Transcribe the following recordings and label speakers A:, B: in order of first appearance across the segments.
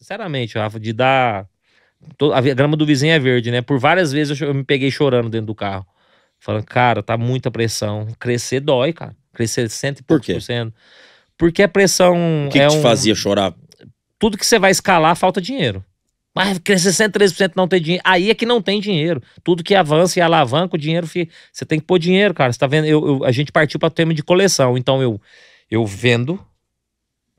A: Sinceramente, Rafa, de dar. A grama do vizinho é verde, né? Por várias vezes eu me peguei chorando dentro do carro. Falando, cara, tá muita pressão. Crescer dói, cara. Crescer cento e poucos por cento. Porque a pressão. O que, é que te um... fazia chorar? Tudo que você vai escalar falta dinheiro. Mas crescer 113% não tem dinheiro. Aí é que não tem dinheiro. Tudo que avança e alavanca, o dinheiro fica. Você tem que pôr dinheiro, cara. Você tá vendo? Eu, eu a gente partiu para o tema de coleção. Então eu, eu vendo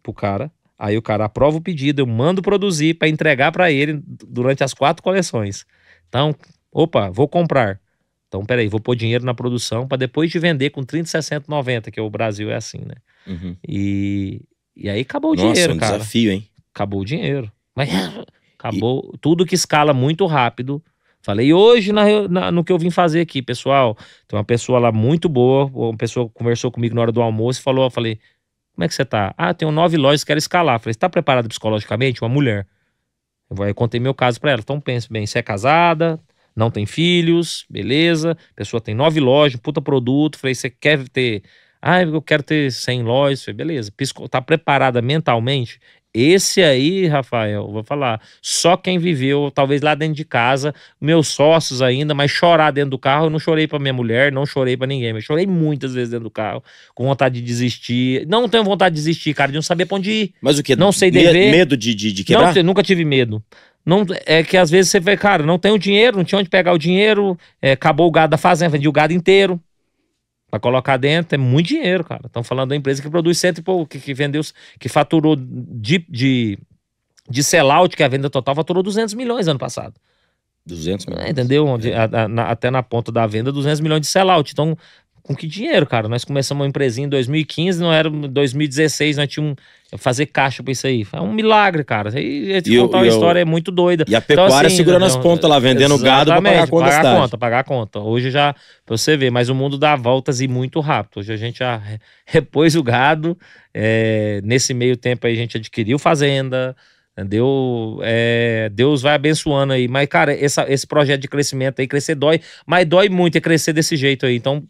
A: pro cara, Aí o cara aprova o pedido, eu mando produzir para entregar para ele durante as quatro coleções. Então, opa, vou comprar. Então, peraí, vou pôr dinheiro na produção para depois de vender com 30, 60, 90, que o Brasil é assim, né? Uhum. E, e aí acabou o Nossa, dinheiro, um cara. desafio, hein? Acabou o dinheiro. Mas acabou. E... Tudo que escala muito rápido. Falei hoje na, na, no que eu vim fazer aqui, pessoal. Tem uma pessoa lá muito boa, uma pessoa conversou comigo na hora do almoço e falou, falei, como é que você tá? Ah, tenho nove lojas, quero escalar. Falei, você tá preparada psicologicamente? Uma mulher. Eu, vou, eu contei meu caso para ela. Então pense bem, você é casada, não tem filhos, beleza. A pessoa tem nove lojas, puta produto. Falei, você quer ter. Ah, eu quero ter 100 lojas. Falei, beleza. Pisco, tá preparada mentalmente? Esse aí, Rafael, vou falar, só quem viveu, talvez lá dentro de casa, meus sócios ainda, mas chorar dentro do carro, eu não chorei para minha mulher, não chorei para ninguém, mas chorei muitas vezes dentro do carro, com vontade de desistir. Não tenho vontade de desistir, cara, de não saber pra onde ir. Mas o que? Não sei dever. Me medo de, de, de quebrar? Não, nunca tive medo. Não, é que às vezes você vê, cara, não tem o dinheiro, não tinha onde pegar o dinheiro, é, acabou o gado da fazenda, vendi o gado inteiro. Pra colocar dentro é muito dinheiro, cara. Estão falando da empresa que produz cento e pouco, que, que vendeu, que faturou de, de, de sellout, que a venda total, faturou 200 milhões ano passado. 200 milhões. É, entendeu? É. até na ponta da venda, 200 milhões de sellout. Então, com que dinheiro, cara? Nós começamos uma empresinha em 2015, não era 2016, nós tínhamos fazer caixa pra isso aí. É um milagre, cara. E, te e contar eu, uma eu, história é muito doida. E a então, pecuária então, assim, segurando as pontas lá, vendendo gado pra pagar a conta pagar a conta, pagar a conta. Hoje já, pra você ver, mas o mundo dá voltas e muito rápido. Hoje a gente já repôs o gado, é, nesse meio tempo aí a gente adquiriu fazenda, Deu, é, Deus vai abençoando aí. Mas, cara, essa, esse projeto de crescimento aí, crescer dói, mas dói muito é crescer desse jeito aí. Então,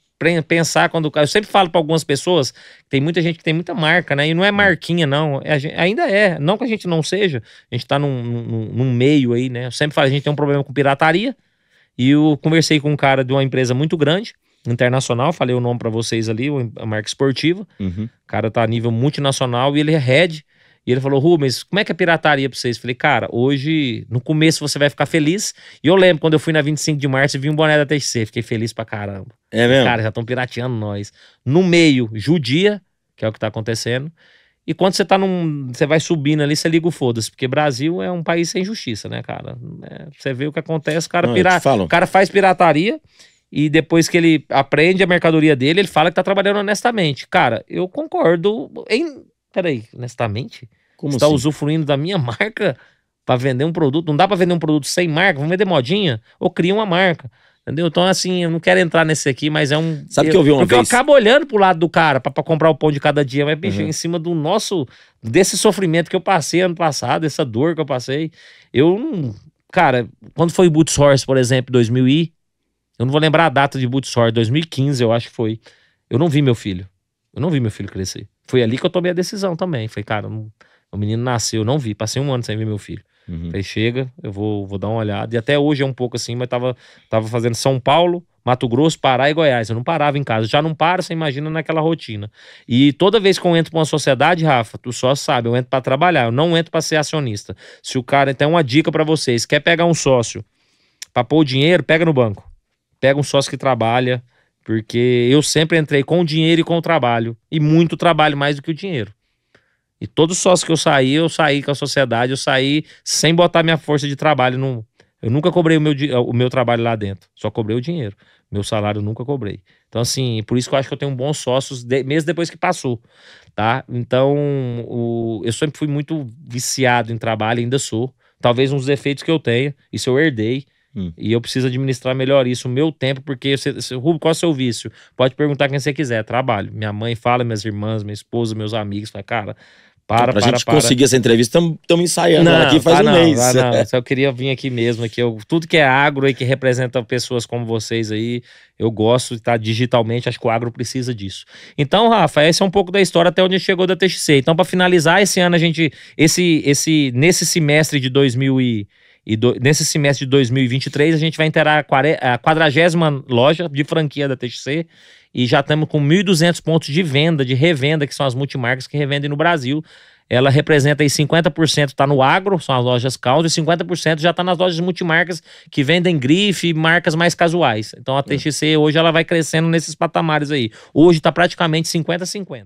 A: pensar quando. Eu sempre falo para algumas pessoas, tem muita gente que tem muita marca, né? E não é marquinha, não. É, gente, ainda é. Não que a gente não seja, a gente tá num, num, num, meio aí, né? Eu sempre falo, a gente tem um problema com pirataria. E eu conversei com um cara de uma empresa muito grande, internacional, falei o nome para vocês ali, a marca esportiva. Uhum. O cara tá a nível multinacional e ele é head e ele falou, Rubens, como é que é pirataria pra vocês? Eu falei, cara, hoje, no começo você vai ficar feliz. E eu lembro, quando eu fui na 25 de março, vi um boné da TC, fiquei feliz pra caramba. É mesmo? Cara, já estão pirateando nós. No meio, judia, que é o que tá acontecendo. E quando você tá num. Você vai subindo ali, você liga o foda-se, porque Brasil é um país sem justiça, né, cara? É, você vê o que acontece, o cara, Não, pira... o cara faz pirataria e depois que ele aprende a mercadoria dele, ele fala que tá trabalhando honestamente. Cara, eu concordo em peraí, honestamente? Como está assim? usufruindo da minha marca para vender um produto? Não dá para vender um produto sem marca? Vamos vender modinha? Ou cria uma marca? Entendeu? Então, assim, eu não quero entrar nesse aqui, mas é um. Sabe o que eu vi uma porque vez? Eu acabo olhando pro lado do cara para comprar o pão de cada dia, mas, bicho, uhum. em cima do nosso. desse sofrimento que eu passei ano passado, essa dor que eu passei. Eu não. Cara, quando foi Boots Horse, por exemplo, 2000 e. Eu não vou lembrar a data de Boots Horse, 2015, eu acho que foi. Eu não vi meu filho. Eu não vi meu filho crescer foi ali que eu tomei a decisão também. Falei, cara, o menino nasceu, não vi, passei um ano sem ver meu filho. Uhum. Falei, chega, eu vou, vou dar uma olhada. E até hoje é um pouco assim, mas tava, tava fazendo São Paulo, Mato Grosso, Pará e Goiás. Eu não parava em casa. Já não paro, você imagina, naquela rotina. E toda vez que eu entro pra uma sociedade, Rafa, tu só sabe, eu entro para trabalhar, eu não entro para ser acionista. Se o cara, então, é uma dica para vocês, quer pegar um sócio pra pôr o dinheiro, pega no banco. Pega um sócio que trabalha, porque eu sempre entrei com o dinheiro e com o trabalho. E muito trabalho mais do que o dinheiro. E todos os sócios que eu saí, eu saí com a sociedade, eu saí sem botar minha força de trabalho. No... Eu nunca cobrei o meu, o meu trabalho lá dentro, só cobrei o dinheiro. Meu salário eu nunca cobrei. Então, assim, por isso que eu acho que eu tenho bons sócios, de, mesmo depois que passou, tá? Então, o, eu sempre fui muito viciado em trabalho, ainda sou. Talvez uns defeitos que eu tenha, isso eu herdei. Hum. E eu preciso administrar melhor isso, o meu tempo, porque você, você, Rubio, qual é o seu vício? Pode perguntar quem você quiser, trabalho. Minha mãe fala, minhas irmãs, minha esposa, meus amigos, fala, cara, para, para para, gente para. conseguir essa entrevista, estamos ensaiando não, aqui faz ah, um não, mês. Ah, não. Só eu queria vir aqui mesmo, aqui eu, tudo que é agro e que representa pessoas como vocês aí, eu gosto de estar digitalmente, acho que o agro precisa disso. Então, Rafa, esse é um pouco da história até onde chegou da TXC. Então, para finalizar, esse ano a gente, esse, esse, nesse semestre de 2020, e do, nesse semestre de 2023, a gente vai entrar a quadragésima loja de franquia da TXC e já estamos com 1.200 pontos de venda, de revenda, que são as multimarcas que revendem no Brasil. Ela representa aí 50% está no agro, são as lojas causa, e 50% já está nas lojas multimarcas que vendem grife marcas mais casuais. Então a TXC hoje ela vai crescendo nesses patamares aí. Hoje está praticamente 50-50.